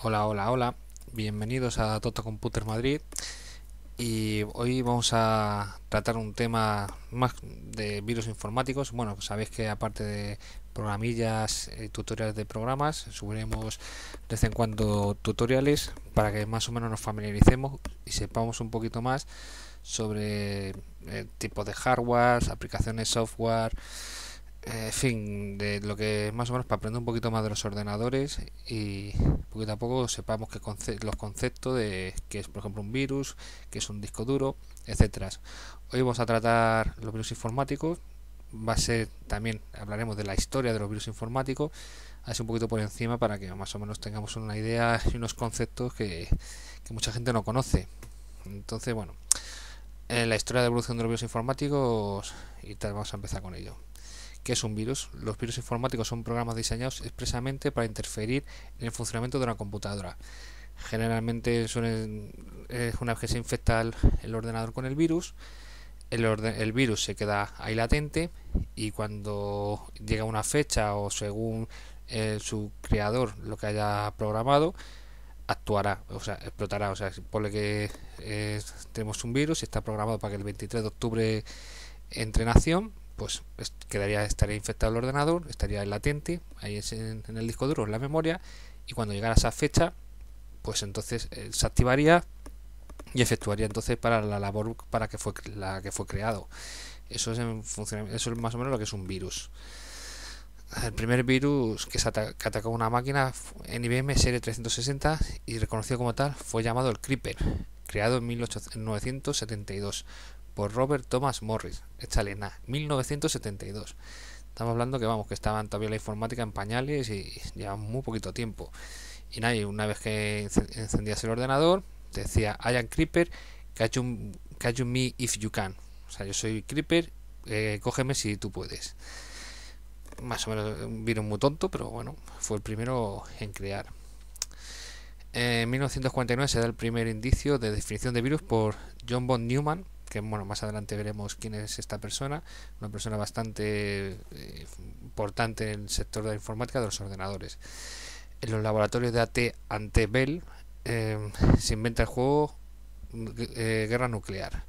Hola, hola, hola. Bienvenidos a Toto Computer Madrid. Y hoy vamos a tratar un tema más de virus informáticos. Bueno, pues sabéis que aparte de programillas, y eh, tutoriales de programas, subiremos de vez en cuando tutoriales para que más o menos nos familiaricemos y sepamos un poquito más sobre eh, tipo tipos de hardware, aplicaciones software en eh, fin, de lo que más o menos para aprender un poquito más de los ordenadores y poquito a poco sepamos que los conceptos de que es, por ejemplo, un virus, que es un disco duro, etcétera. Hoy vamos a tratar los virus informáticos. Va a ser también hablaremos de la historia de los virus informáticos, así un poquito por encima para que más o menos tengamos una idea y unos conceptos que, mucha gente no conoce. Entonces, bueno, eh, la historia de evolución de los virus informáticos y tal, vamos a empezar con ello. ¿Qué es un virus? Los virus informáticos son programas diseñados expresamente para interferir en el funcionamiento de una computadora. Generalmente es una vez que se infecta el, ordenador con el virus, el, el, virus se queda ahí latente y cuando llega una fecha o según eh, su creador lo que haya programado, actuará, o sea, explotará. O sea, por que eh, tenemos un virus y está programado para que el 23 de octubre entre en acción pues quedaría, estaría infectado el ordenador, estaría el latente, ahí en, el disco duro, en la memoria, y cuando llegara esa fecha, pues entonces eh, se activaría y efectuaría entonces para la labor para que fue la que fue creado. Eso es en eso es más o menos lo que es un virus. El primer virus que, se atacó una máquina en IBM Serie 360 y reconocido como tal fue llamado el Creeper, creado en 1972 por Robert Thomas Morris, Lena 1972. Estamos hablando que vamos, que estaban todavía la informática en pañales y lleva muy poquito tiempo. Y nadie, una vez que encendías el ordenador, te decía I am Creeper, catch, um, um me if you can. O sea, yo soy Creeper, eh, cógeme si tú puedes. Más o menos un virus muy tonto, pero bueno, fue el primero en crear. En 1949 se da el primer indicio de definición de virus por John von Neumann, que bueno, más adelante veremos quién es esta persona, una persona bastante eh, importante en el sector de la informática de los ordenadores. En los laboratorios de AT ante Bell eh, se inventa el juego eh, Guerra Nuclear.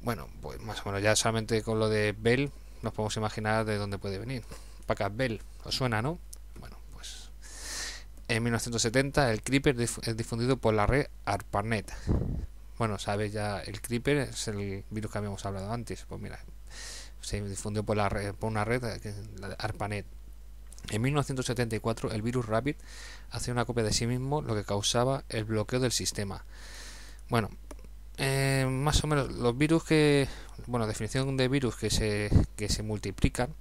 Bueno, pues más o menos ya solamente con lo de Bell nos podemos imaginar de dónde puede venir. ¿Paca Bell, ¿os suena, no? Bueno, pues en 1970 el Creeper es difundido por la red ARPANET bueno, sabes ya, el Creeper es el virus que habíamos hablado antes. Pues mira, se difundió por, la red, por una red, eh, la ARPANET. En 1974, el virus Rapid hacía una copia de sí mismo, lo que causaba el bloqueo del sistema. Bueno, eh, más o menos los virus que, bueno, definición de virus que se, que se multiplican,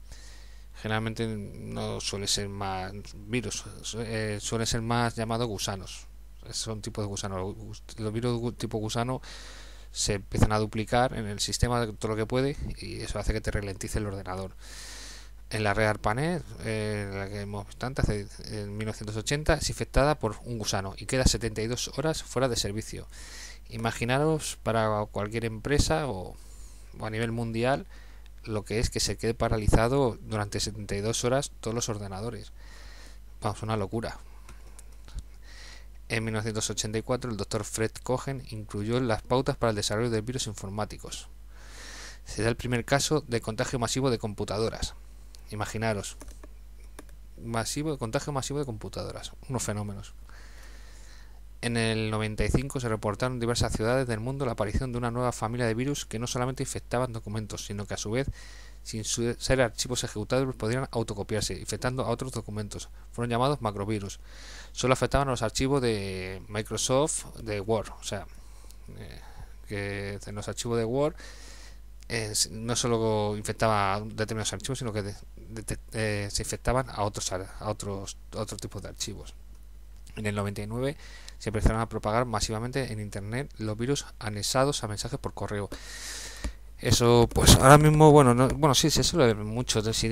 generalmente no suele ser más virus, eh, suele ser más llamado gusanos son tipos de gusano. Los virus tipo gusano se empiezan a duplicar en el sistema todo lo que puede y eso hace que te ralentice el ordenador. En la red ARPANET, eh, la que hemos visto en 1980, es infectada por un gusano y queda 72 horas fuera de servicio. Imaginaros para cualquier empresa o a nivel mundial lo que es que se quede paralizado durante 72 horas todos los ordenadores. Vamos, una locura. En 1984, el doctor Fred Cohen incluyó las pautas para el desarrollo de virus informáticos. da el primer caso de contagio masivo de computadoras. Imaginaros, masivo, contagio masivo de computadoras, unos fenómenos. En el 95 se reportaron en diversas ciudades del mundo la aparición de una nueva familia de virus que no solamente infectaban documentos, sino que a su vez, sin ser archivos ejecutables, pues podrían autocopiarse, infectando a otros documentos. Fueron llamados macrovirus. Solo afectaban a los archivos de Microsoft de Word. O sea, eh, que en los archivos de Word no solo infectaba determinados archivos, sino que eh, se infectaban a otros, a otros, a otros tipos de archivos. En el 99 se empezaron a propagar masivamente en Internet los virus anexados a mensajes por correo. Eso, pues ahora mismo, bueno, bueno sí, sí, eso lo de mucho. Si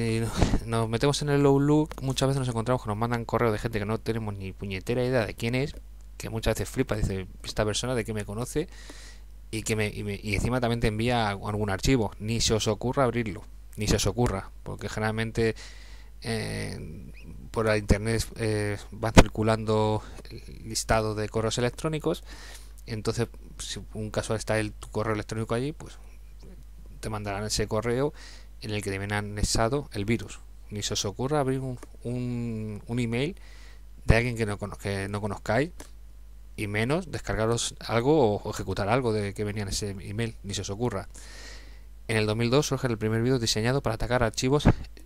nos metemos en el low look muchas veces nos encontramos que nos mandan correo de gente que no tenemos ni puñetera idea de quién es, que muchas veces flipa, dice, esta persona de que me conoce y que me, y, encima también te envía algún archivo. Ni se os ocurra abrirlo, ni se os ocurra, porque generalmente eh, por la internet eh, van circulando listado de correos electrónicos. Entonces, si un caso está el correo electrónico allí, pues te mandarán ese correo en el que te viene anexado el virus. Ni se os ocurra abrir un, un, email de alguien que no, que no conozcáis y menos descargaros algo o ejecutar algo de que venía en ese email, ni se os ocurra. En el 2002 surge el primer virus diseñado para atacar archivos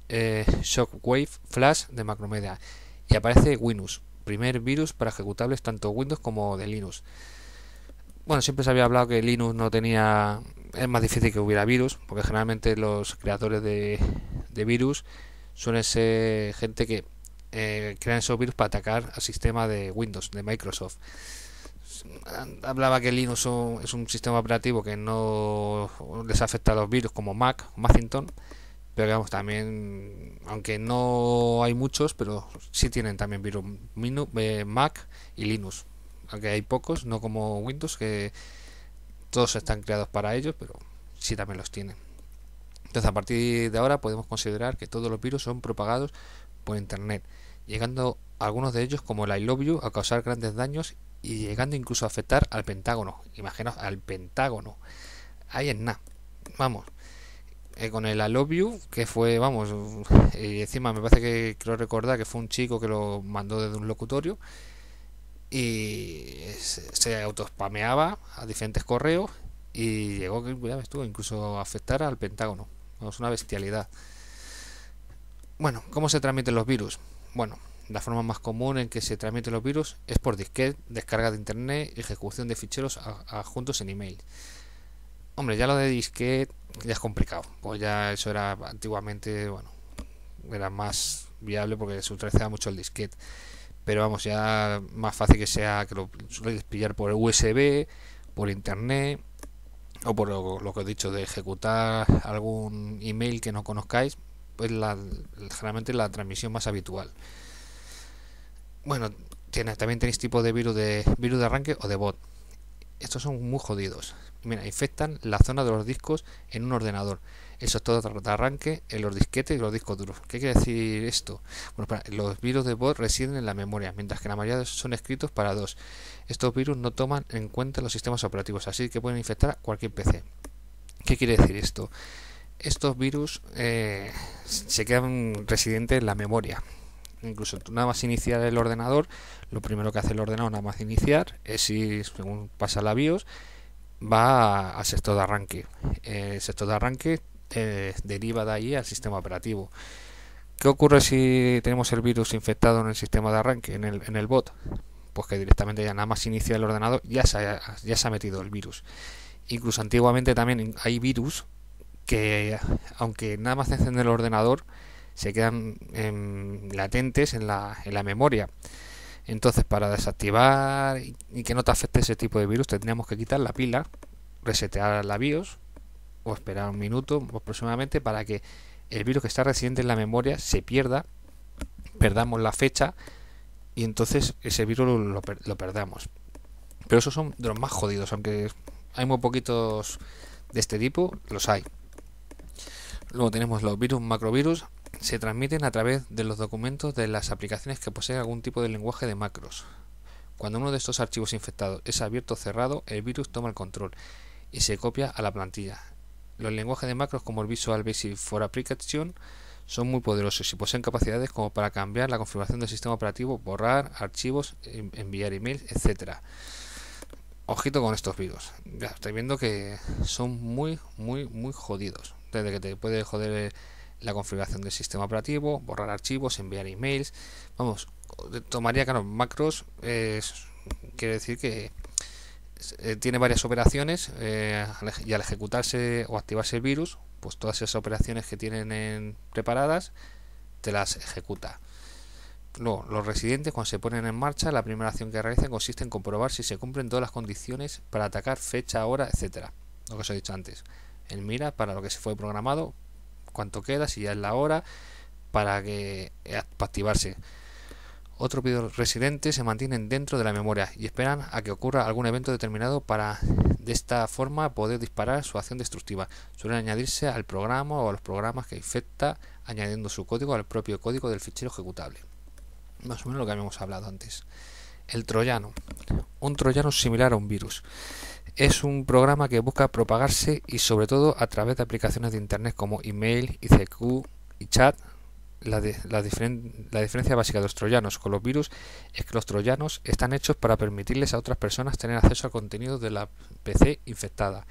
eh, Shockwave Flash de Macromedia y aparece Winus, primer virus para ejecutables tanto Windows como de Linux. Bueno, siempre se había hablado que Linux no tenía... Es más difícil que hubiera virus, porque generalmente los creadores de, virus suelen ser gente que eh, crean esos virus para atacar al sistema de Windows, de Microsoft hablaba que Linux es un sistema operativo que no les afecta a los virus como Mac, Macintosh, pero digamos, también, aunque no hay muchos, pero sí tienen también virus eh, Mac y Linux. Aunque hay pocos, no como Windows, que todos están creados para ellos, pero sí también los tienen. Entonces, a partir de ahora podemos considerar que todos los virus son propagados por Internet, llegando algunos de ellos, como el I Love You, a causar grandes daños y llegando incluso a afectar al Pentágono. Imaginaos, al Pentágono. Ahí es nada. Vamos. Eh, con el I que fue, vamos, y encima me parece que creo recordar que fue un chico que lo mandó desde un locutorio y se, se autospameaba a diferentes correos y llegó, ya estuvo incluso a afectar al Pentágono. es una bestialidad. Bueno, ¿cómo se transmiten los virus? Bueno, la forma más común en que se transmiten los virus es por disquet descarga de internet y ejecución de ficheros adjuntos en email. Hombre, ya lo de disquet ya es complicado, pues ya eso era antiguamente, bueno, era más viable porque se utilizaba mucho el disquet Pero vamos, ya más fácil que sea que lo sueles pillar por USB, por internet o por lo, que he dicho de ejecutar algún email que no conozcáis, pues la, generalmente la transmisión más habitual bueno, también tenéis tipo de virus de virus de arranque o de bot. Estos son muy jodidos. Mira, infectan la zona de los discos en un ordenador. Eso es todo de arranque en los disquetes y los discos duros. ¿Qué quiere decir esto? Bueno, los virus de bot residen en la memoria, mientras que la mayoría son escritos para dos. Estos virus no toman en cuenta los sistemas operativos, así que pueden infectar a cualquier PC. ¿Qué quiere decir esto? Estos virus eh, se quedan residentes en la memoria incluso nada más iniciar el ordenador, lo primero que hace el ordenador nada más iniciar es si según pasa la BIOS va al sector de arranque. El sector de arranque eh, deriva de ahí al sistema operativo. ¿Qué ocurre si tenemos el virus infectado en el sistema de arranque, en el, en el bot? Pues que directamente ya nada más inicia el ordenador, ya se ha, ya se ha metido el virus. Incluso antiguamente también hay virus que, aunque nada más encende el ordenador, se quedan em, latentes en la, en la memoria. Entonces, para desactivar y que no te afecte ese tipo de virus, tendríamos que quitar la pila, resetear la BIOS o esperar un minuto aproximadamente para que el virus que está residente en la memoria se pierda, perdamos la fecha y entonces ese virus lo, lo perdamos. Pero esos son de los más jodidos, aunque hay muy poquitos de este tipo, los hay. Luego tenemos los virus macrovirus, se transmiten a través de los documentos de las aplicaciones que poseen algún tipo de lenguaje de macros. Cuando uno de estos archivos infectados es abierto o cerrado, el virus toma el control y se copia a la plantilla. Los lenguajes de macros como el Visual Basic for Application son muy poderosos y poseen capacidades como para cambiar la configuración del sistema operativo, borrar archivos, enviar emails, etc. Ojito con estos virus. Ya estoy viendo que son muy, muy, muy jodidos. Desde que te puede joder la configuración del sistema operativo, borrar archivos, enviar emails. Vamos, tomaría, que los macros, quiere decir que eh, tiene varias operaciones eh, y al ejecutarse o activarse el virus, pues todas esas operaciones que tienen preparadas te las ejecuta. Luego, los residentes cuando se ponen en marcha, la primera acción que realizan consiste en comprobar si se cumplen todas las condiciones para atacar fecha, hora, etcétera. Lo que os he dicho antes. El mira para lo que se fue programado cuánto queda, si ya es la hora, para, que, eh, activarse. Otros residentes se mantienen dentro de la memoria y esperan a que ocurra algún evento determinado para de esta forma poder disparar su acción destructiva. Suelen añadirse al programa o a los programas que infecta añadiendo su código al propio código del fichero ejecutable. Más o menos lo que habíamos hablado antes. El troyano. Un troyano similar a un virus es un programa que busca propagarse y sobre todo a través de aplicaciones de Internet como email, ICQ y chat. La, diferencia básica de los troyanos con los virus es que los troyanos están hechos para permitirles a otras personas tener acceso al contenido de la PC infectada.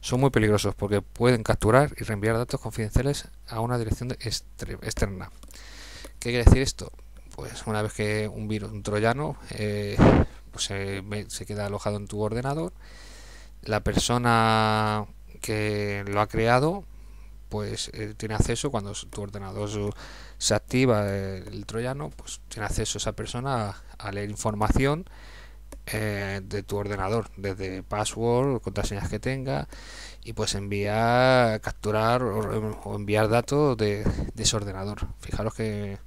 Son muy peligrosos porque pueden capturar y reenviar datos confidenciales a una dirección externa. ¿Qué quiere decir esto? Pues una vez que un virus, un troyano, eh, pues se queda alojado en tu ordenador, la persona que lo ha creado pues eh, tiene acceso cuando tu ordenador se activa eh, el troyano pues tiene acceso esa persona a, leer información eh, de tu ordenador desde password contraseñas que tenga y pues enviar capturar o, enviar datos de, ese ordenador fijaros que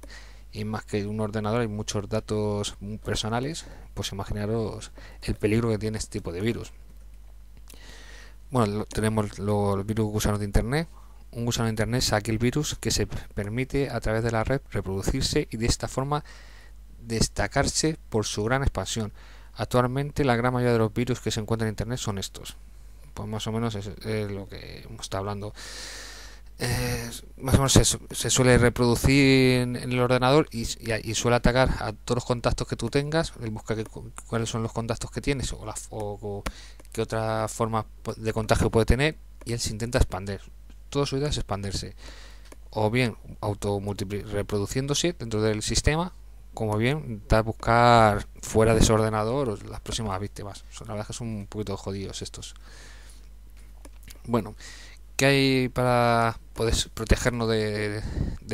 y más que un ordenador hay muchos datos personales pues imaginaros el peligro que tiene este tipo de virus bueno, tenemos los virus gusanos de Internet. Un gusano de Internet es aquel virus que se permite a través de la red reproducirse y de esta forma destacarse por su gran expansión. Actualmente la gran mayoría de los virus que se encuentran en Internet son estos. Pues más o menos es, lo que hemos estado hablando. Eh, más o menos se, suele reproducir en, el ordenador y, suele atacar a todos los contactos que tú tengas, él busca cuáles son los contactos que tienes o, la, o otra forma de contagio puede tener y él se intenta expandir. Toda su idea es expandirse. O bien auto reproduciéndose dentro del sistema, como bien da buscar fuera de su ordenador las próximas víctimas. La verdad que son un poquito jodidos estos. Bueno, ¿qué hay para poder protegernos de,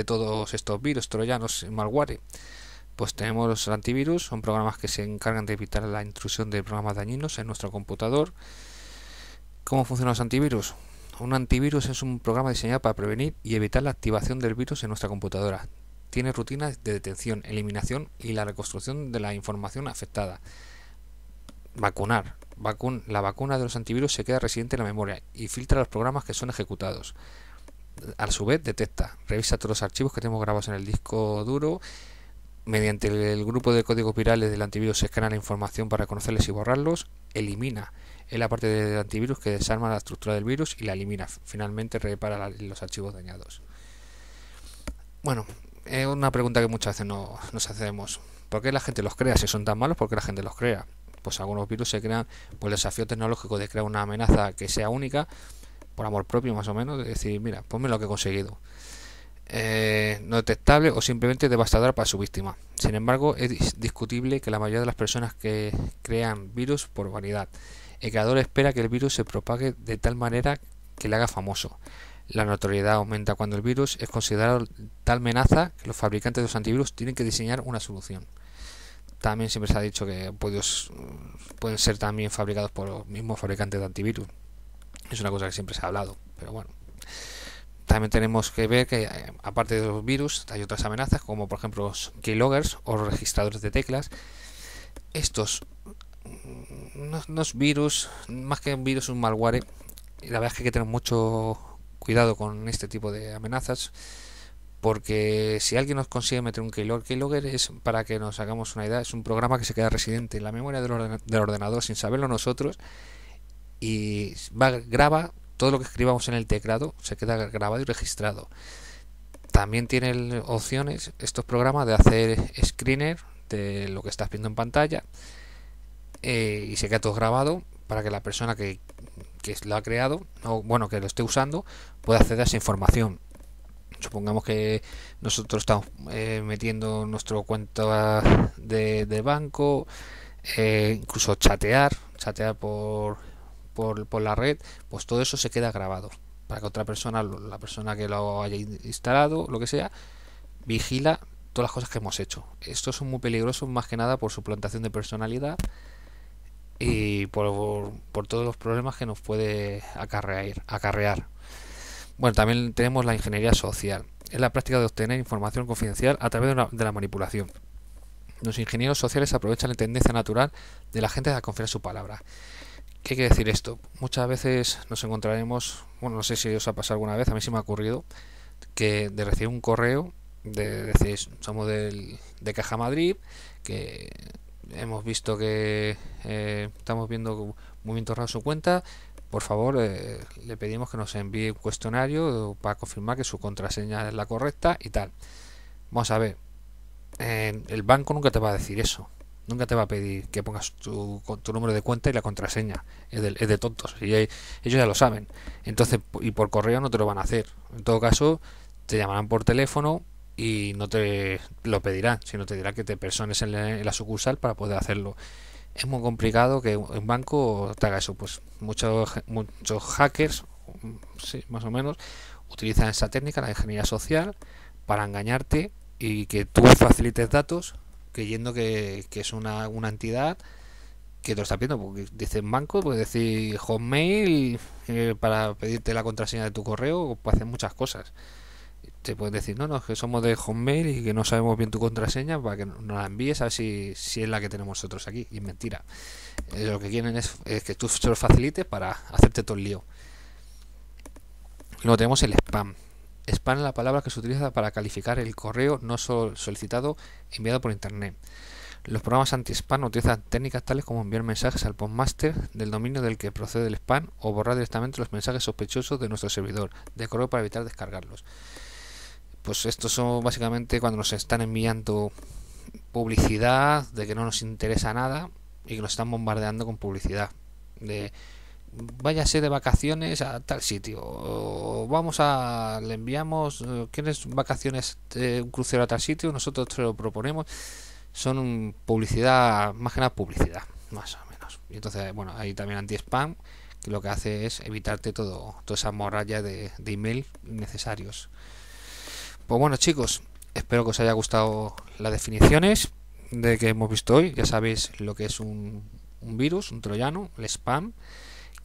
todos estos virus, troyanos en malware? pues tenemos los antivirus, son programas que se encargan de evitar la intrusión de programas dañinos en nuestro computador. ¿Cómo funcionan los antivirus? Un antivirus es un programa diseñado para prevenir y evitar la activación del virus en nuestra computadora. Tiene rutinas de detención, eliminación y la reconstrucción de la información afectada. Vacunar. la vacuna de los antivirus se queda residente en la memoria y filtra los programas que son ejecutados. A su vez, detecta, revisa todos los archivos que tenemos grabados en el disco duro Mediante el grupo de códigos virales del antivirus se escana la información para conocerles y borrarlos, elimina es la parte del antivirus que desarma la estructura del virus y la elimina. Finalmente repara los archivos dañados. Bueno, es una pregunta que muchas veces no, nos hacemos. ¿Por qué la gente los crea? Si son tan malos, ¿por qué la gente los crea? Pues algunos virus se crean por el desafío tecnológico de crear una amenaza que sea única, por amor propio más o menos, de decir, mira, ponme lo que he conseguido eh, no detectable o simplemente devastadora para su víctima. Sin embargo, es discutible que la mayoría de las personas que crean virus por vanidad. El creador espera que el virus se propague de tal manera que le haga famoso. La notoriedad aumenta cuando el virus es considerado tal amenaza que los fabricantes de los antivirus tienen que diseñar una solución. También siempre se ha dicho que pueden ser también fabricados por los mismos fabricantes de antivirus. Es una cosa que siempre se ha hablado, pero bueno. También tenemos que ver que eh, aparte de los virus hay otras amenazas como por ejemplo los keyloggers o registradores de teclas. Estos mm, no, es virus, más que un virus, un malware. y La verdad es que hay que tener mucho cuidado con este tipo de amenazas porque si alguien nos consigue meter un keylogger, keylogger es para que nos hagamos una idea, es un programa que se queda residente en la memoria del, ordenador sin saberlo nosotros y va, graba todo lo que escribamos en el teclado se queda grabado y registrado. También tienen opciones estos programas de hacer screener de lo que estás viendo en pantalla eh, y se queda todo grabado para que la persona que, que, lo ha creado o bueno que lo esté usando pueda acceder a esa información. Supongamos que nosotros estamos eh, metiendo nuestro cuenta de, banco, eh, incluso chatear, chatear por por, la red, pues todo eso se queda grabado para que otra persona, la persona que lo haya instalado, lo que sea, vigila todas las cosas que hemos hecho. Estos son muy peligrosos más que nada por su plantación de personalidad y por, todos los problemas que nos puede acarrear, acarrear. Bueno, también tenemos la ingeniería social. Es la práctica de obtener información confidencial a través de, de la manipulación. Los ingenieros sociales aprovechan la tendencia natural de la gente a confiar su palabra. ¿Qué hay que decir esto. Muchas veces nos encontraremos, bueno, no sé si os ha pasado alguna vez, a mí sí me ha ocurrido, que de recibir un correo, de decís, somos de Caja Madrid, que hemos visto que eh, estamos viendo movimientos raros en su cuenta, por favor eh, le pedimos que nos envíe un cuestionario para confirmar que su contraseña es la correcta y tal. Vamos a ver, eh, el banco nunca te va a decir eso. Nunca te va a pedir que pongas tu, tu número de cuenta y la contraseña. Es de, tontos. Y ellos ya lo saben. Entonces, y por correo no te lo van a hacer. En todo caso, te llamarán por teléfono y no te lo pedirán, sino te dirá que te persones en la, sucursal para poder hacerlo. Es muy complicado que un banco te haga eso. Pues muchos, muchos hackers, sí, más o menos, utilizan esa técnica, la ingeniería social, para engañarte y que tú facilites datos creyendo que, es una, entidad que te lo está pidiendo, porque dicen banco, puede decir hotmail eh, para pedirte la contraseña de tu correo, puede hacer muchas cosas. Te pueden decir, no, no, que somos de hotmail y que no sabemos bien tu contraseña para que nos la envíes a ver si, es la que tenemos nosotros aquí. Y mentira. Eh, lo que quieren es, es que tú se lo facilites para hacerte todo el lío. Luego tenemos el spam Spam es la palabra que se utiliza para calificar el correo no solicitado enviado por Internet. Los programas anti-spam utilizan técnicas tales como enviar mensajes al postmaster del dominio del que procede el spam o borrar directamente los mensajes sospechosos de nuestro servidor de correo para evitar descargarlos. Pues estos son básicamente cuando nos están enviando publicidad de que no nos interesa nada y que nos están bombardeando con publicidad de váyase de vacaciones a tal sitio o vamos a le enviamos eh, quieres vacaciones eh, un crucero a tal sitio nosotros te lo proponemos son publicidad más que nada publicidad más o menos y entonces bueno hay también anti spam que lo que hace es evitarte todo toda esa morralla de, de email necesarios pues bueno chicos espero que os haya gustado las definiciones de que hemos visto hoy ya sabéis lo que es un, un virus un troyano el spam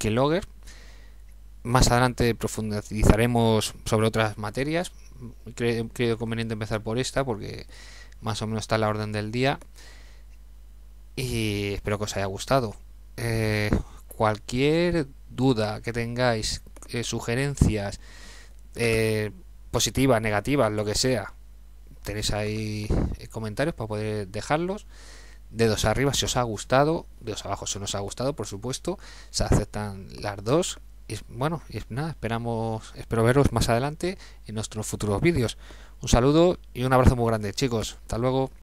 logger Más adelante profundizaremos sobre otras materias. Creo, conveniente empezar por esta porque más o menos está la orden del día. Y espero que os haya gustado. Eh, cualquier duda que tengáis, eh, sugerencias eh, positivas, negativas, lo que sea, tenéis ahí comentarios para poder dejarlos. Dedos arriba si os ha gustado, dedos abajo si no os ha gustado, por supuesto. Se aceptan las dos. Y bueno, nada, esperamos, espero veros más adelante en nuestros futuros vídeos. Un saludo y un abrazo muy grande, chicos. Hasta luego.